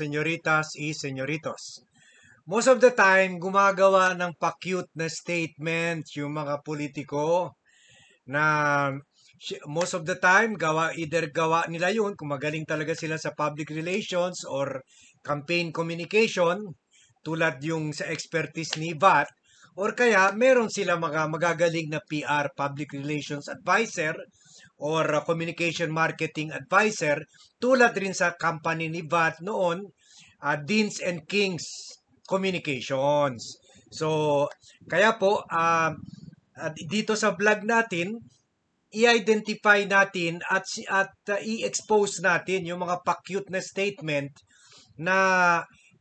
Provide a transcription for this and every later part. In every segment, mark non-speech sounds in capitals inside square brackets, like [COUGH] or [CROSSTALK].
señoritas y señoritos. Most of the time, gumagawa ng pa-cute na statement yung mga politiko na most of the time, gawa, either gawa nila yun, kung magaling talaga sila sa public relations or campaign communication, tulad yung sa expertise ni VAT, or kaya meron sila mga magagaling na PR, public relations advisor, or communication marketing advisor, tulad rin sa company ni VAT noon uh, Deans and Kings Communications. So, kaya po, uh, dito sa vlog natin, i-identify natin at, at uh, i-expose natin yung mga pa-cute na statement na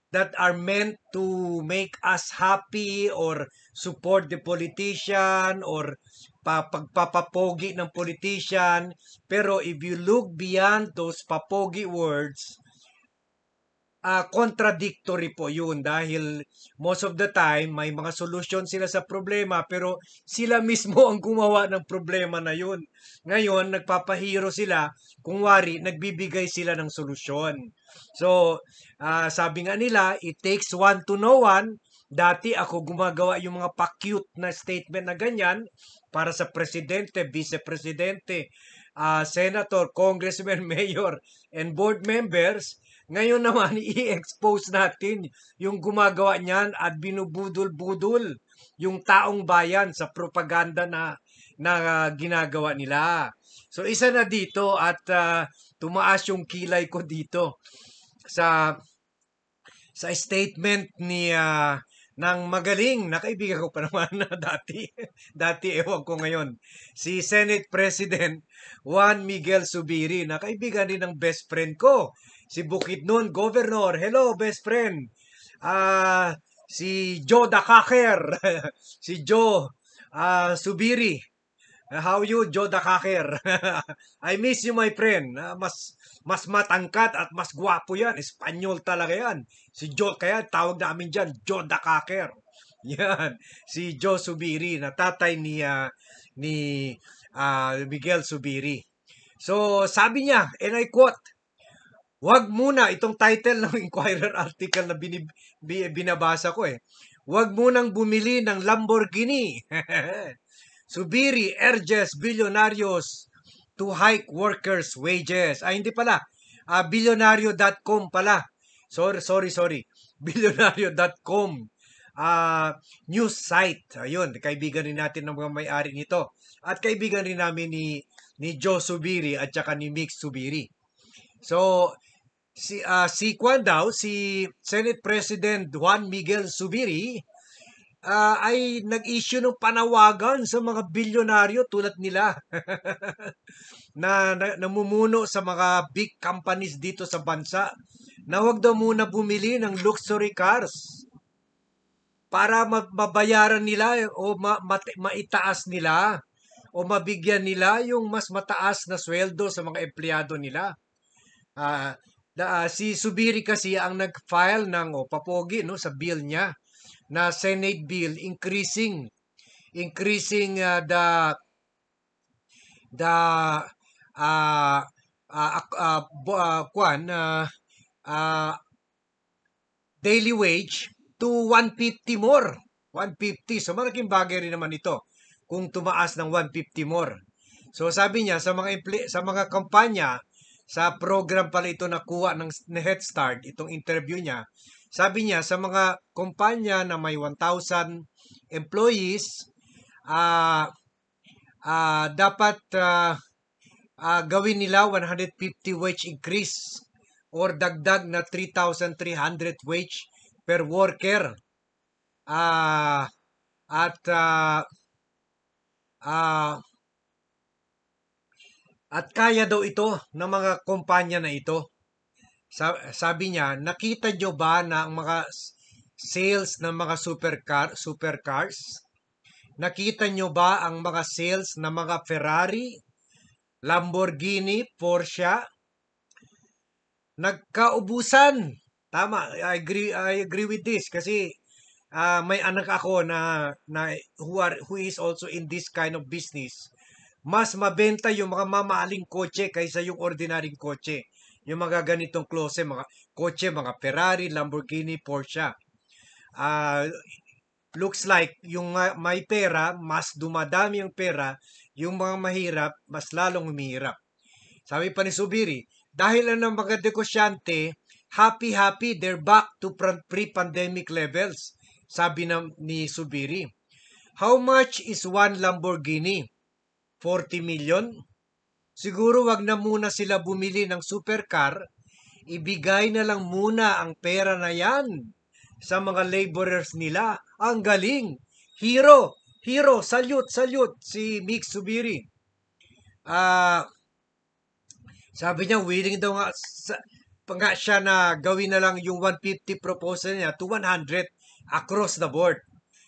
that are meant to make us happy or support the politician or pagpapapogi ng politician. Pero if you look beyond those papogi words, uh, contradictory po yun dahil most of the time may mga solusyon sila sa problema pero sila [LAUGHS] mismo ang gumawa ng problema na yun. Ngayon, nagpapahiro sila, kung wari, nagbibigay sila ng solusyon. So, uh, sabi nga nila, it takes one to know one. Dati ako gumagawa yung mga pa-cute na statement na ganyan para sa presidente, vice-presidente, uh, senator, congressman, [LAUGHS] mayor, and board members ngayon naman, [LAUGHS] i-expose natin yung gumagawa niyan at binubudol-budol yung taong bayan sa propaganda na, na uh, ginagawa nila. So isa na dito at uh, tumaas yung kilay ko dito sa sa statement ni uh, ng magaling na kaibigan ko pa [LAUGHS] naman na dati, dati ewan ko ngayon, si Senate President Juan Miguel Subiri na kaibigan din ng best friend ko si Bukid Bukidnon Governor. Hello, best friend. Ah, uh, si Joe Dakaker. [LAUGHS] si Joe uh, Subiri. How you, Joe Dakaker? [LAUGHS] I miss you, my friend. Uh, mas mas matangkat at mas guwapo yan. Espanyol talaga yan. Si Joe, kaya tawag namin dyan, Joe Dakaker. [LAUGHS] Yan. Si Joe Subiri, na tatay ni, uh, ni uh, Miguel Subiri. So, sabi niya, and I quote, Wag muna itong title ng [LAUGHS] Inquirer article na binib, binabasa ko eh. Wag munang bumili ng Lamborghini. [LAUGHS] Subiri urges billionaires to hike workers' wages. Ay ah, hindi pala. Ah, billionario.com pala. Sorry, sorry, sorry. [LAUGHS] Billionario.com uh, ah, news site. Ayun, kaibigan rin natin ng mga may-ari nito. At kaibigan rin namin ni, ni Joe Subiri at saka ni Mix Subiri. So, si uh, si Kwan daw si Senate President Juan Miguel Subiri uh, ay nag-issue ng panawagan sa mga bilyonaryo tulad nila [LAUGHS] na, na namumuno sa mga big companies dito sa bansa na huwag daw muna bumili ng luxury cars para mabayaran nila o ma, ma, maitaas nila o mabigyan nila yung mas mataas na sweldo sa mga empleyado nila. Uh, La, uh, ah, si Subiri kasi ang nag-file ng oh, papogi no sa bill niya na Senate bill increasing increasing uh, the the uh, uh, uh, uh, kwan, uh, uh, daily wage to 150 more. 150. So malaking bagay rin naman ito kung tumaas ng 150 more. So sabi niya sa mga sa mga kampanya sa program pala ito nakuha ng Head Start, itong interview niya, sabi niya sa mga kumpanya na may 1,000 employees, uh, uh, dapat uh, uh, gawin nila 150 wage increase or dagdag na 3,300 wage per worker. Uh, at uh, uh, at kaya daw ito ng mga kumpanya na ito. Sabi niya, nakita niyo ba na ang mga sales ng mga supercar, supercars? Nakita niyo ba ang mga sales ng mga Ferrari, Lamborghini, Porsche? Nagkaubusan. Tama, I agree, I agree with this kasi uh, may anak ako na, na who, are, who is also in this kind of business mas mabenta yung mga mamahaling kotse kaysa yung ordinaryong kotse. Yung mga ganitong klose, mga kotse, mga Ferrari, Lamborghini, Porsche. Uh, looks like yung uh, may pera, mas dumadami yung pera, yung mga mahirap, mas lalong humihirap. Sabi pa ni Subiri, dahil ang mga negosyante, happy-happy, they're back to pre-pandemic levels, sabi na, ni Subiri. How much is one Lamborghini? 40 million? Siguro wag na muna sila bumili ng supercar, ibigay na lang muna ang pera na yan sa mga laborers nila. Ang galing! Hero! Hero! Salute! Salute! Si Mick Subiri. Ah... Uh, sabi niya, willing daw nga, sa, nga siya na gawin na lang yung 150 proposal niya to 100 across the board.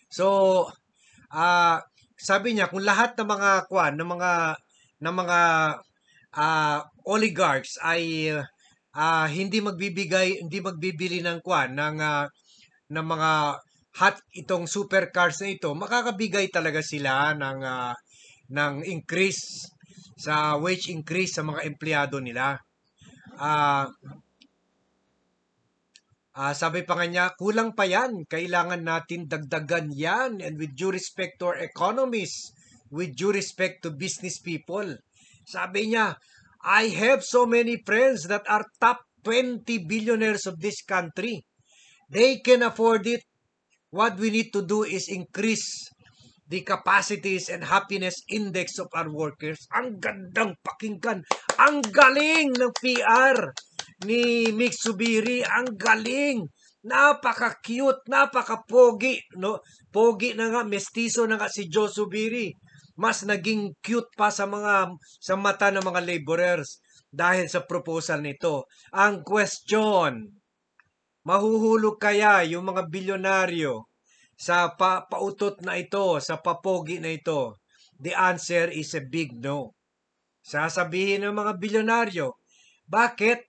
So, ah uh, sabi niya kung lahat ng mga kwan ng mga ng mga uh, oligarchs ay uh, hindi magbibigay hindi magbibili ng kwan ng uh, ng mga hot itong supercars na ito makakabigay talaga sila ng uh, ng increase sa wage increase sa mga empleyado nila. Uh, Uh, sabi pa nga niya, kulang pa yan. Kailangan natin dagdagan yan. And with due respect to our economists, with due respect to business people, sabi niya, I have so many friends that are top 20 billionaires of this country. They can afford it. What we need to do is increase the capacities and happiness index of our workers. Ang gandang pakinggan. Ang galing ng PR ni Mick Subiri. Ang galing! Napaka-cute, napaka-pogi, no? Pogi na nga, mestizo na nga si Josubiri. Mas naging cute pa sa mga sa mata ng mga laborers dahil sa proposal nito. Ang question, mahuhulog kaya yung mga bilyonaryo sa pa pautot na ito, sa papogi na ito? The answer is a big no. Sasabihin ng mga bilyonaryo, bakit?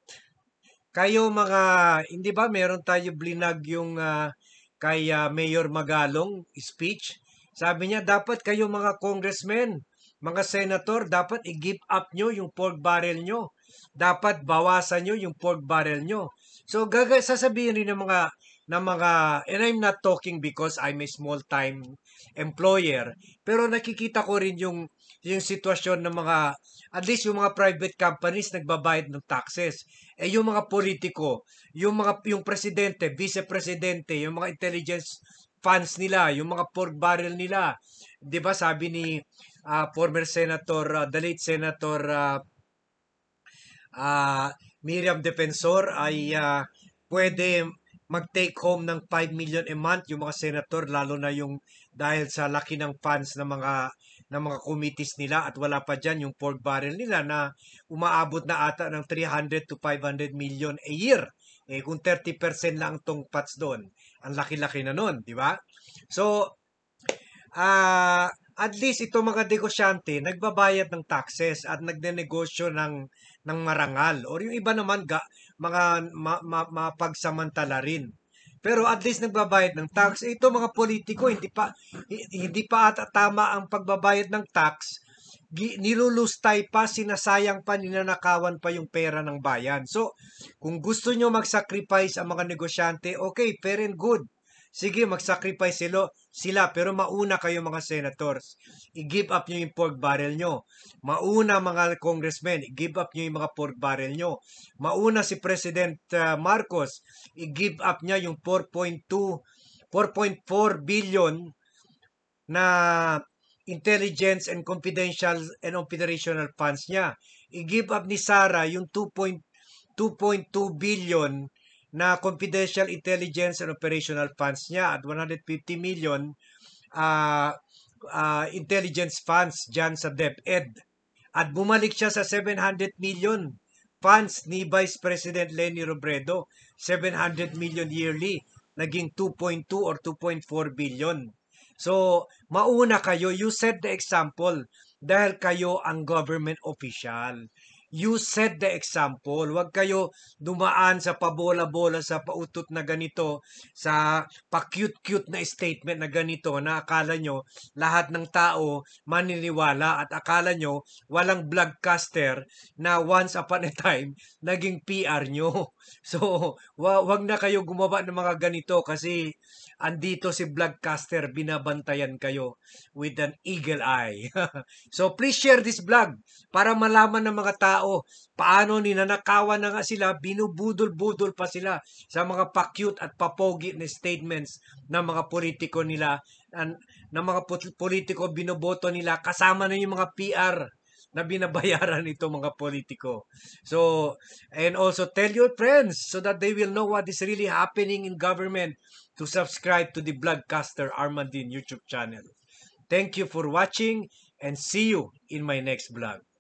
Kayo mga, hindi ba meron tayo blinag yung uh, kay uh, Mayor Magalong speech? Sabi niya, dapat kayo mga congressmen, mga senator, dapat i-give up nyo yung pork barrel nyo. Dapat bawasan nyo yung pork barrel nyo. So, gaga sasabihin rin ng mga, ng mga, and I'm not talking because I'm a small-time employer. Pero nakikita ko rin yung, yung sitwasyon ng mga, at least yung mga private companies nagbabayad ng taxes. Eh yung mga politiko, yung mga yung presidente, vice-presidente, yung mga intelligence fans nila, yung mga pork barrel nila. 'Di ba sabi ni uh, former senator uh, the late senator uh, uh, Miriam Defensor ay uh, pwede mag-take home ng 5 million a month yung mga senator lalo na yung dahil sa laki ng fans ng mga ng mga committees nila at wala pa diyan yung pork barrel nila na umaabot na ata ng 300 to 500 million a year. Eh kung 30% lang tong pats doon, ang laki-laki na noon, di ba? So uh, at least ito mga negosyante nagbabayad ng taxes at nagnenegosyo ng ng marangal or yung iba naman ga, mga ma, ma, mapagsamantala rin pero at least nagbabayad ng tax. Eh, ito mga politiko, hindi pa hindi pa ata tama ang pagbabayad ng tax. Nilulustay pa, sinasayang pa, ninanakawan pa yung pera ng bayan. So, kung gusto nyo mag-sacrifice ang mga negosyante, okay, fair and good. Sige, mag-sacrifice sila, sila, pero mauna kayo mga senators. I-give up nyo yung pork barrel nyo. Mauna mga congressmen, i-give up nyo yung mga pork barrel nyo. Mauna si President uh, Marcos, i-give up niya yung 4.2, 4.4 billion na intelligence and confidential and operational funds niya. I-give up ni Sara yung 2.2 billion na confidential intelligence and operational funds niya at 150 million uh, uh, intelligence funds dyan sa DepEd. At bumalik siya sa 700 million funds ni Vice President Leni Robredo, 700 million yearly, naging 2.2 or 2.4 billion. So, mauna kayo, you set the example dahil kayo ang government official. You set the example. Huwag kayo dumaan sa pabola-bola, sa pautot na ganito, sa pa-cute-cute na statement na ganito na akala nyo lahat ng tao maniniwala at akala nyo walang vlogcaster na once upon a time [LAUGHS] naging PR nyo. [LAUGHS] So, huwag na kayo gumawa ng mga ganito kasi andito si vlogcaster, binabantayan kayo with an eagle eye. [LAUGHS] so, please share this vlog para malaman ng mga tao tao. Paano ninanakawan na nga sila, binubudol-budol pa sila sa mga pa-cute at papogi na statements ng mga politiko nila, ng mga politiko binoboto nila, kasama na yung mga PR na binabayaran [LAUGHS] ito mga politiko. So, and also tell your friends so that they will know what is really happening in government to subscribe to the Bloodcaster Armandin YouTube channel. Thank you for watching and see you in my next vlog.